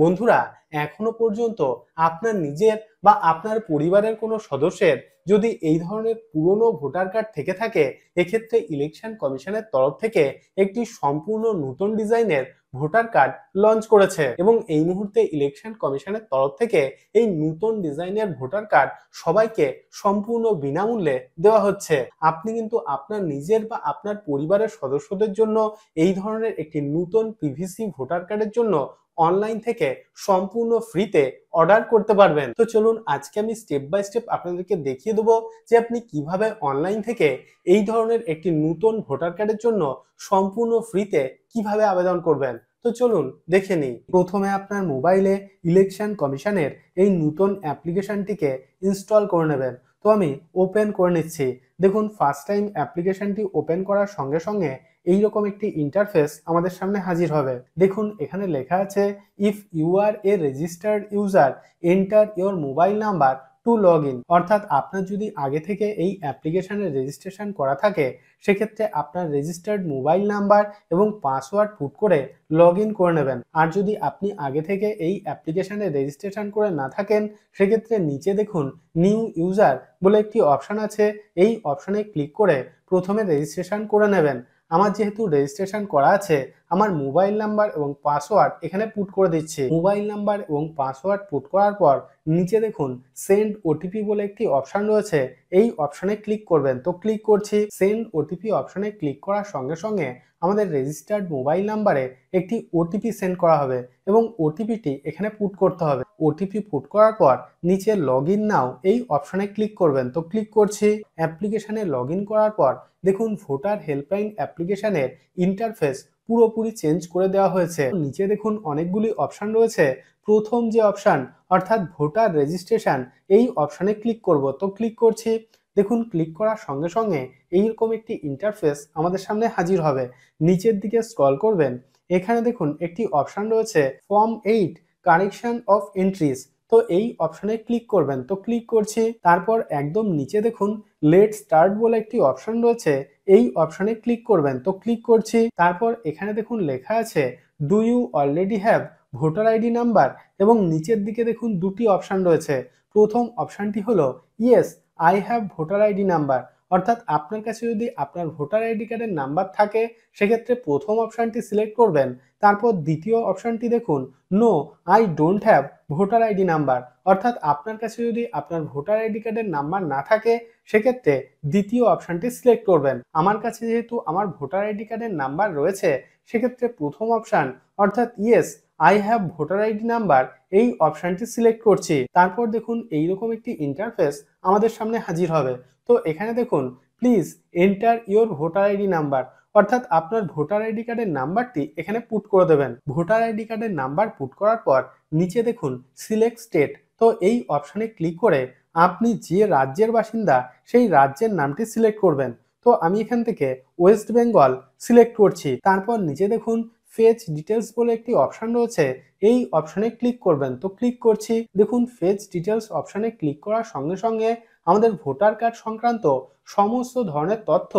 বন্ধুরা এখনো পর্যন্ত আপনার নিজের বা আপনার পরিবারের কোনো সদস্যের যদি এই ধরনের পুরনো ভোটার কার্ড থেকে থাকে এক্ষেত্রে ইলেকশন কমিশনের তরফ থেকে একটি সম্পূর্ণ নতুন ডিজাইনের ভোটার কার্ড লঞ্চ করেছে এবং এই মুহূর্তে ইলেকশন কমিশনের তরফ থেকে এই নতুন ডিজাইনের ভোটার কার্ড সবাইকে সম্পূর্ণ বিনামূল্যে দেওয়া হচ্ছে আপনি কিন্তু আপনার নিজের বা আপনার পরিবারের সদস্যদের জন্য এই ধরনের একটি নতুন পিভিসি ভোটার কার্ডের জন্য অনলাইন থেকে সম্পূর্ণ ফ্রিতে অর্ডার করতে পারবেন তো চলুন আজকে আমি স্টেপ বাই স্টেপ আপনাদেরকে দেখিয়ে দেবো যে আপনি কিভাবে অনলাইন থেকে এই ধরনের একটি নতুন ভোটার কার্ডের জন্য সম্পূর্ণ ফ্রিতে কিভাবে আবেদন করবেন তো চলুন দেখে নিই প্রথমে আপনার মোবাইলে ইলেকশন কমিশনের এই নতুন অ্যাপ্লিকেশনটিকে ইনস্টল করে নেবেন তো আমি ওপেন করে নিচ্ছি দেখুন ফার্স্ট টাইম অ্যাপ্লিকেশনটি ওপেন করার সঙ্গে সঙ্গে এইরকম একটি ইন্টারফেস আমাদের সামনে হাজির হবে দেখুন এখানে লেখা আছে if you are a registered user enter your mobile number to log in অর্থাৎ আপনার যদি আগে থেকে এই অ্যাপ্লিকেশানে রেজিস্ট্রেশন করা থাকে সেক্ষেত্রে আপনার রেজিস্টার্ড মোবাইল নাম্বার এবং পাসওয়ার্ড পুট করে লগ ইন করে নেবেন আর যদি আপনি আগে থেকে এই অ্যাপ্লিকেশানে রেজিস্ট্রেশন করে না থাকেন সেক্ষেত্রে নিচে দেখুন নিউ ইউজার বলে একটি অপশান আছে এই অপশানে ক্লিক করে প্রথমে রেজিস্ট্রেশন করে নেবেন আমার যেহেতু রেজিস্ট্রেশন করা আছে আমার মোবাইল নাম্বার এবং পাসওয়ার্ড এখানে পুট করে দিচ্ছি মোবাইল নাম্বার এবং পাসওয়ার্ড পুট করার পর নিচে দেখুন সেন্ড ওটিপি বলে একটি অপশান রয়েছে এই অপশনে ক্লিক করবেন তো ক্লিক করছি সেন্ড ওটিপি অপশনে ক্লিক করার সঙ্গে সঙ্গে আমাদের রেজিস্টার্ড মোবাইল নাম্বারে একটি ওটিপি সেন্ড করা হবে এবং ওটিপিটি এখানে পুট করতে হবে ওটিপি পুট করার পর নিচে লগ নাও এই অপশনে ক্লিক করবেন তো ক্লিক করছি অ্যাপ্লিকেশানে লগ করার পর দেখুন ভোটার হেল্পলাইন অ্যাপ্লিকেশানের ইন্টারফেস পুরোপুরি চেঞ্জ করে দেওয়া হয়েছে নিচে দেখুন অনেকগুলি অপশান রয়েছে প্রথম যে অপশান অর্থাৎ ভোটার রেজিস্ট্রেশন এই অপশানে ক্লিক করব তো ক্লিক করছি দেখুন ক্লিক করার সঙ্গে সঙ্গে এইরকম একটি ইন্টারফেস আমাদের সামনে হাজির হবে নিচের দিকে স্ক্রল করবেন এখানে দেখুন একটি অপশান রয়েছে form eight correction of entries তো এই অপশনে ক্লিক করবেন তো ক্লিক করছি তারপর একদম নিচে দেখুন লেট স্টার্ট বলে একটি অপশন রয়েছে এই অপশনে ক্লিক করবেন তো ক্লিক করছি তারপর এখানে দেখুন লেখা আছে do you already have voter ID number এবং নিচের দিকে দেখুন দুটি অপশান রয়েছে প্রথম অপশানটি হলো yes I have voter ID number অর্থাৎ আপনার কাছে যদি আপনার ভোটার আইডি কার্ডের নাম্বার থাকে সেক্ষেত্রে প্রথম অপশানটি সিলেক্ট করবেন তারপর দ্বিতীয় অপশানটি দেখুন no I don't have voter ID number অর্থাৎ আপনার কাছে যদি আপনার ভোটার আইডি কার্ডের নাম্বার না থাকে সেক্ষেত্রে দ্বিতীয় অপশানটি সিলেক্ট করবেন আমার কাছে যেহেতু আমার ভোটার আইডি কার্ডের নাম্বার রয়েছে সেক্ষেত্রে প্রথম অপশান অর্থাৎ yes I have voter ID number এই অপশানটি সিলেক্ট করছি তারপর দেখুন এইরকম একটি ইন্টারফেস আমাদের সামনে হাজির হবে তো এখানে দেখুন please enter your voter ID number অর্থাৎ আপনার ভোটার আইডি কার্ডের নাম্বারটি এখানে পুট করে দেবেন ভোটার আইডি কার্ডের নাম্বার পুট করার পর নিচে দেখুন সিলেক্ট স্টেট তো এই অপশানে ক্লিক করে আপনি যে রাজ্যের বাসিন্দা সেই রাজ্যের নামটি সিলেক্ট করবেন তো আমি এখান থেকে ওয়েস্ট বেঙ্গল সিলেক্ট করছি তারপর নিচে দেখুন ফেজ ডিটেলস বলে একটি অপশান রয়েছে এই অপশানে ক্লিক করবেন তো ক্লিক করছি দেখুন ফেজ ডিটেলস অপশানে ক্লিক করার সঙ্গে সঙ্গে আমাদের ভোটার কার্ড সংক্রান্ত সমস্ত ধরনের তথ্য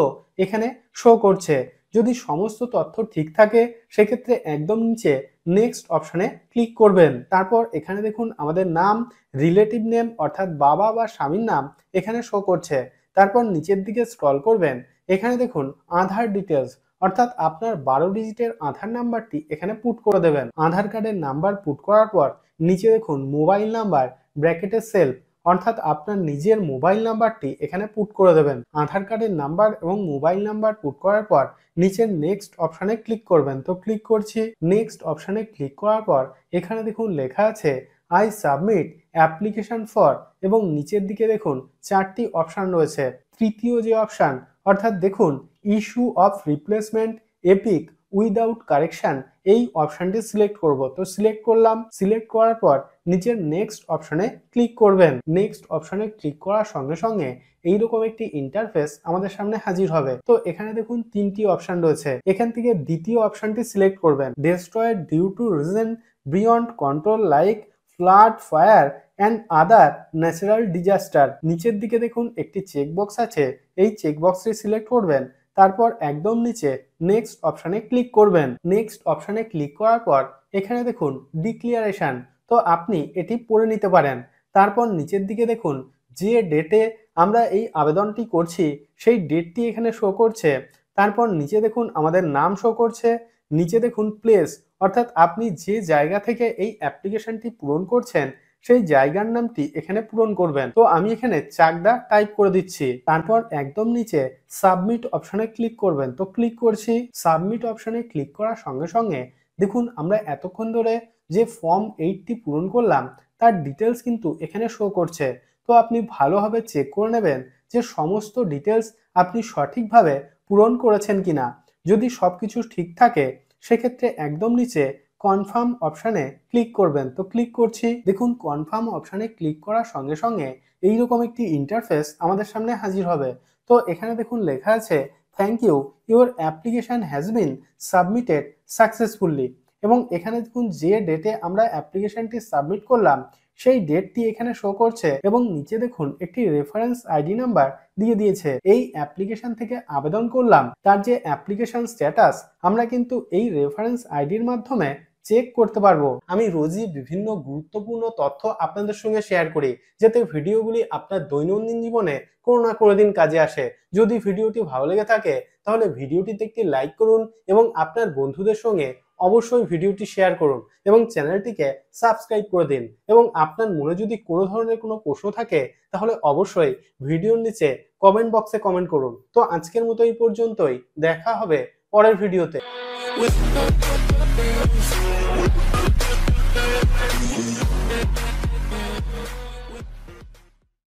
এখানে শো করছে যদি সমস্ত তথ্য ঠিক থাকে সেক্ষেত্রে একদম নিচে নেক্সট অপশানে ক্লিক করবেন তারপর এখানে দেখুন আমাদের নাম রিলেটিভ নেম অর্থাৎ বাবা বা স্বামীর নাম এখানে শো করছে তারপর নিচের দিকে স্ক্রল করবেন এখানে দেখুন আধার ডিটেলস অর্থাৎ আপনার বারো ডিজিটের আধার নাম্বারটি এখানে পুট করে দেবেন আধার কার্ডের নাম্বার পুট করার পর নিচে দেখুন মোবাইল নাম্বার ব্র্যাকেটের সেলফ অর্থাৎ আপনার নিজের মোবাইল নাম্বারটি এখানে পুট করে দেবেন আধার কার্ডের নাম্বার এবং মোবাইল নাম্বার পুট করার পর নিচের নেক্সট অপশানে ক্লিক করবেন তো ক্লিক করছি নেক্সট অপশানে ক্লিক করার পর এখানে দেখুন লেখা আছে আই সাবমিট অ্যাপ্লিকেশন ফর এবং নিচের দিকে দেখুন চারটি অপশান রয়েছে তৃতীয় যে অপশান অর্থাৎ দেখুন issue of replacement EPIC without correction এই অপশানটি সিলেক্ট করব তো সিলেক্ট করলাম সিলেক্ট করার পর নিচের নেক্সট অপশানে ক্লিক করবেন নেক্সট অপশানে ক্লিক করার সঙ্গে সঙ্গে এইরকম একটি ইন্টারফেস আমাদের সামনে হাজির হবে তো এখানে দেখুন তিনটি অপশান রয়েছে এখান থেকে দ্বিতীয় অপশানটি সিলেক্ট করবেন destroyed due to reason beyond control like flood fire and other natural disaster নিচের দিকে দেখুন একটি চেকবক্স আছে এই চেকবক্সটি সিলেক্ট করবেন তারপর একদম নিচে নেক্সট অপশানে ক্লিক করবেন নেক্সট অপশানে ক্লিক করার পর এখানে দেখুন ডিক্লিয়ারেশান তো আপনি এটি পড়ে নিতে পারেন তারপর নিচের দিকে দেখুন যে ডেটে আমরা এই আবেদনটি করছি সেই ডেটটি এখানে শো করছে তারপর নিচে দেখুন আমাদের নাম শো করছে নিচে দেখুন প্লেস অর্থাৎ আপনি যে জায়গা থেকে এই অ্যাপ্লিকেশনটি পূরণ করছেন সেই জায়গার নামটি এখানে পূরণ করবেন তো আমি এখানে চাকদা টাইপ করে দিচ্ছি তারপর একদম নিচে সাবমিট অপশনে ক্লিক করবেন তো ক্লিক করছি সাবমিট অপশনে ক্লিক করার সঙ্গে সঙ্গে দেখুন আমরা এতক্ষণ ধরে যে ফর্ম এইটটি পূরণ করলাম তার ডিটেলস কিন্তু এখানে শো করছে তো আপনি ভালোভাবে চেক করে নেবেন যে সমস্ত ডিটেলস আপনি সঠিকভাবে পূরণ করেছেন কিনা যদি সব কিছু ঠিক থাকে সেক্ষেত্রে একদম নিচে কনফার্ম অপশানে ক্লিক করবেন তো ক্লিক করছি দেখুন কনফার্ম অপশানে ক্লিক করার সঙ্গে সঙ্গে এইরকম একটি ইন্টারফেস আমাদের সামনে হাজির হবে তো এখানে দেখুন লেখা আছে thank you your application has been submitted successfully এবং এখানে দেখুন যে ডেটে আমরা অ্যাপ্লিকেশানটি সাবমিট করলাম সেই ডেটটি এখানে শো করছে এবং নিচে দেখুন একটি রেফারেন্স আইডি নাম্বার দিয়ে দিয়েছে এই অ্যাপ্লিকেশন থেকে আবেদন করলাম তার যে অ্যাপ্লিকেশন স্ট্যাটাস আমরা কিন্তু এই রেফারেন্স আইডির মাধ্যমে চেক করতে পারবো আমি রোজই বিভিন্ন গুরুত্বপূর্ণ তথ্য আপনাদের সঙ্গে শেয়ার করি যাতে ভিডিওগুলি আপনার দৈনন্দিন জীবনে কোনো না কোনো দিন কাজে আসে যদি ভিডিওটি ভালো লেগে থাকে তাহলে ভিডিওটিতে একটি লাইক করুন এবং আপনার বন্ধুদের সঙ্গে অবশ্যই ভিডিওটি শেয়ার করুন এবং চ্যানেলটিকে সাবস্ক্রাইব করে দিন এবং আপনার মনে যদি কোনো ধরনের কোনো প্রশ্ন থাকে তাহলে অবশ্যই ভিডিওর নিচে কমেন্ট বক্সে কমেন্ট করুন তো আজকের মতো এই পর্যন্তই দেখা হবে পরের ভিডিওতে Thank